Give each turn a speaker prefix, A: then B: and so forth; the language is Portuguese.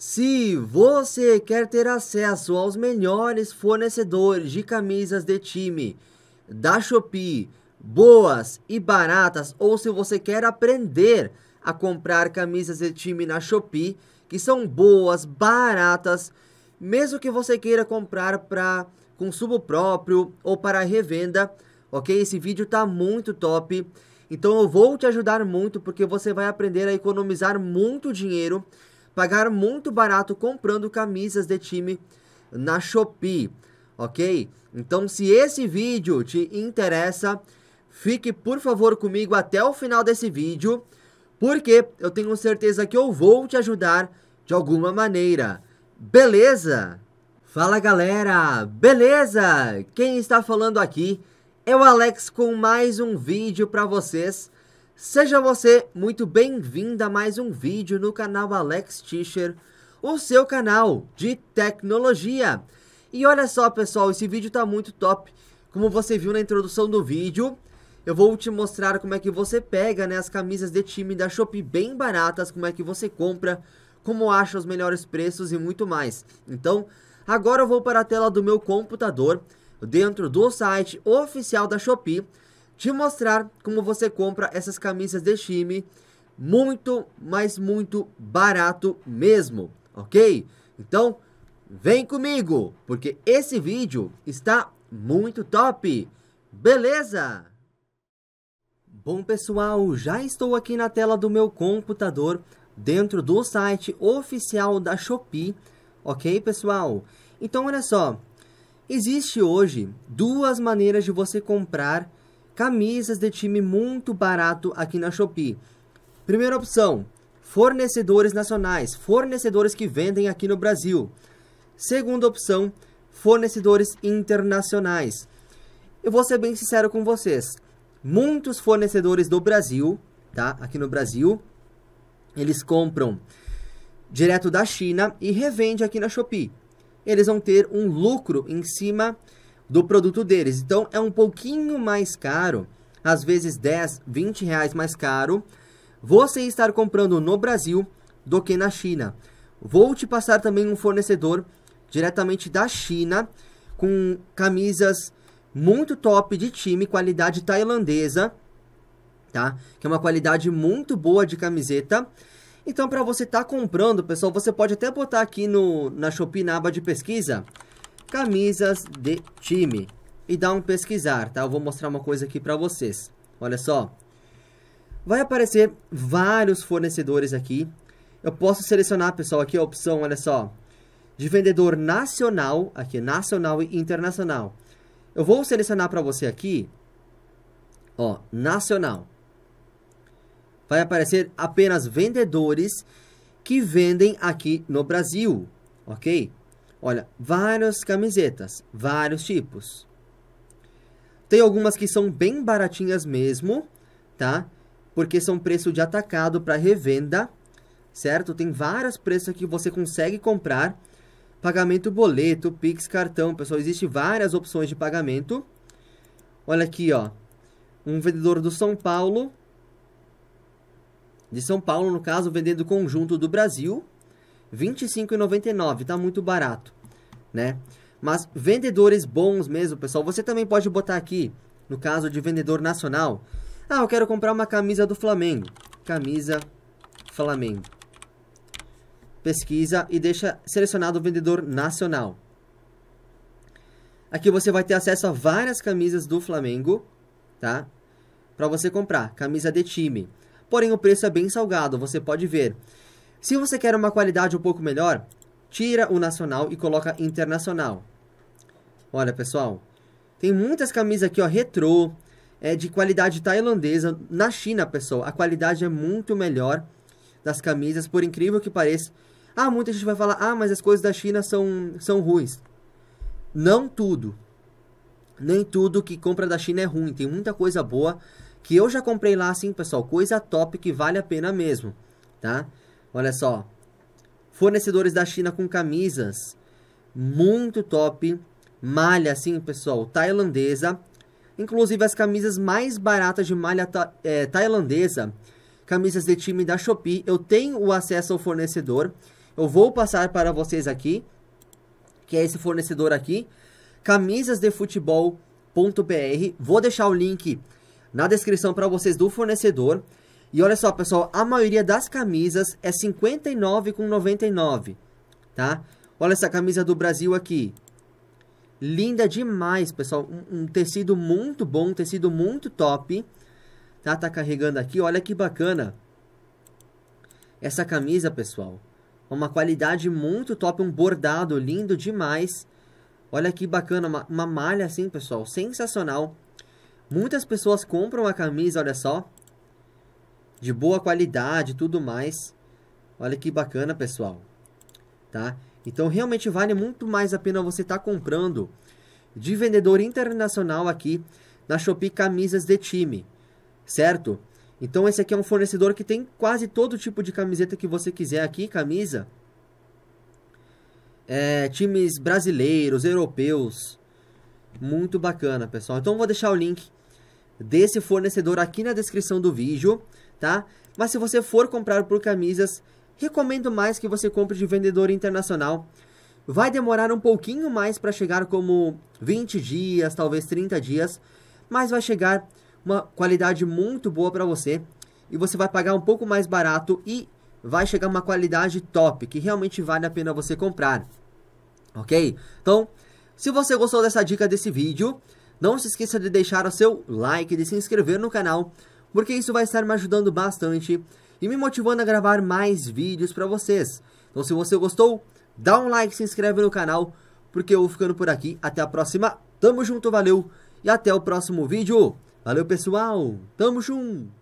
A: Se você quer ter acesso aos melhores fornecedores de camisas de time da Shopee, boas e baratas, ou se você quer aprender a comprar camisas de time na Shopee, que são boas, baratas, mesmo que você queira comprar para consumo próprio ou para revenda, ok? Esse vídeo tá muito top. Então eu vou te ajudar muito porque você vai aprender a economizar muito dinheiro pagar muito barato comprando camisas de time na Shopee, ok? Então, se esse vídeo te interessa, fique por favor comigo até o final desse vídeo, porque eu tenho certeza que eu vou te ajudar de alguma maneira. Beleza? Fala galera, beleza? Quem está falando aqui é o Alex com mais um vídeo para vocês. Seja você muito bem-vindo a mais um vídeo no canal Alex Tischer, o seu canal de tecnologia. E olha só pessoal, esse vídeo está muito top. Como você viu na introdução do vídeo, eu vou te mostrar como é que você pega né, as camisas de time da Shopee bem baratas, como é que você compra, como acha os melhores preços e muito mais. Então, agora eu vou para a tela do meu computador, dentro do site oficial da Shopee, te mostrar como você compra essas camisas de time muito, mas muito barato mesmo, ok? Então, vem comigo, porque esse vídeo está muito top, beleza? Bom pessoal, já estou aqui na tela do meu computador, dentro do site oficial da Shopee, ok pessoal? Então olha só, existe hoje duas maneiras de você comprar camisas de time muito barato aqui na Shopee. Primeira opção, fornecedores nacionais, fornecedores que vendem aqui no Brasil. Segunda opção, fornecedores internacionais. Eu vou ser bem sincero com vocês. Muitos fornecedores do Brasil, tá? Aqui no Brasil, eles compram direto da China e revende aqui na Shopee. Eles vão ter um lucro em cima do produto deles. Então é um pouquinho mais caro, às vezes 10, 20 reais mais caro, você estar comprando no Brasil do que na China. Vou te passar também um fornecedor diretamente da China com camisas muito top de time, qualidade tailandesa, tá? Que é uma qualidade muito boa de camiseta. Então, para você estar tá comprando, pessoal, você pode até botar aqui no, na Shopee, na aba de pesquisa, camisas de time e dá um pesquisar, tá? Eu vou mostrar uma coisa aqui para vocês. Olha só. Vai aparecer vários fornecedores aqui. Eu posso selecionar, pessoal, aqui a opção, olha só, de vendedor nacional, aqui nacional e internacional. Eu vou selecionar para você aqui, ó, nacional. Vai aparecer apenas vendedores que vendem aqui no Brasil, ok? Olha, várias camisetas, vários tipos. Tem algumas que são bem baratinhas mesmo, tá? Porque são preço de atacado para revenda, certo? Tem vários preços que você consegue comprar. Pagamento boleto, Pix, cartão, pessoal, existe várias opções de pagamento. Olha aqui, ó. Um vendedor do São Paulo, de São Paulo, no caso, vendendo conjunto do Brasil, 25,99, tá muito barato, né? Mas vendedores bons mesmo, pessoal, você também pode botar aqui, no caso de vendedor nacional. Ah, eu quero comprar uma camisa do Flamengo. Camisa Flamengo. Pesquisa e deixa selecionado o vendedor nacional. Aqui você vai ter acesso a várias camisas do Flamengo, tá? Para você comprar, camisa de time. Porém, o preço é bem salgado, você pode ver. Se você quer uma qualidade um pouco melhor, tira o nacional e coloca internacional. Olha, pessoal, tem muitas camisas aqui, ó, retrô, é de qualidade tailandesa. Na China, pessoal, a qualidade é muito melhor das camisas, por incrível que pareça. Ah, muita gente vai falar, ah, mas as coisas da China são, são ruins. Não tudo. Nem tudo que compra da China é ruim. Tem muita coisa boa que eu já comprei lá, assim, pessoal. Coisa top que vale a pena mesmo, tá? Olha só. Fornecedores da China com camisas. Muito top. Malha, sim, pessoal, tailandesa. Inclusive as camisas mais baratas de malha ta é, tailandesa. Camisas de time da Shopee. Eu tenho o acesso ao fornecedor. Eu vou passar para vocês aqui. Que é esse fornecedor aqui. Camisasdefutebol.br. Vou deixar o link na descrição para vocês do fornecedor. E olha só, pessoal, a maioria das camisas é 59,99, tá? Olha essa camisa do Brasil aqui. Linda demais, pessoal. Um, um tecido muito bom, um tecido muito top. Tá, tá carregando aqui, olha que bacana. Essa camisa, pessoal, é uma qualidade muito top, um bordado lindo demais. Olha que bacana, uma, uma malha assim, pessoal, sensacional. Muitas pessoas compram a camisa, olha só, de boa qualidade, tudo mais. Olha que bacana, pessoal. Tá? Então, realmente vale muito mais a pena você estar tá comprando de vendedor internacional aqui na Shopee camisas de time, certo? Então, esse aqui é um fornecedor que tem quase todo tipo de camiseta que você quiser aqui, camisa. É, times brasileiros, europeus. Muito bacana, pessoal. Então, vou deixar o link desse fornecedor aqui na descrição do vídeo tá? Mas se você for comprar por camisas, recomendo mais que você compre de vendedor internacional. Vai demorar um pouquinho mais para chegar como 20 dias, talvez 30 dias, mas vai chegar uma qualidade muito boa para você e você vai pagar um pouco mais barato e vai chegar uma qualidade top, que realmente vale a pena você comprar. OK? Então, se você gostou dessa dica desse vídeo, não se esqueça de deixar o seu like, de se inscrever no canal porque isso vai estar me ajudando bastante e me motivando a gravar mais vídeos para vocês. Então se você gostou, dá um like, se inscreve no canal, porque eu vou ficando por aqui. Até a próxima, tamo junto, valeu, e até o próximo vídeo. Valeu pessoal, tamo junto!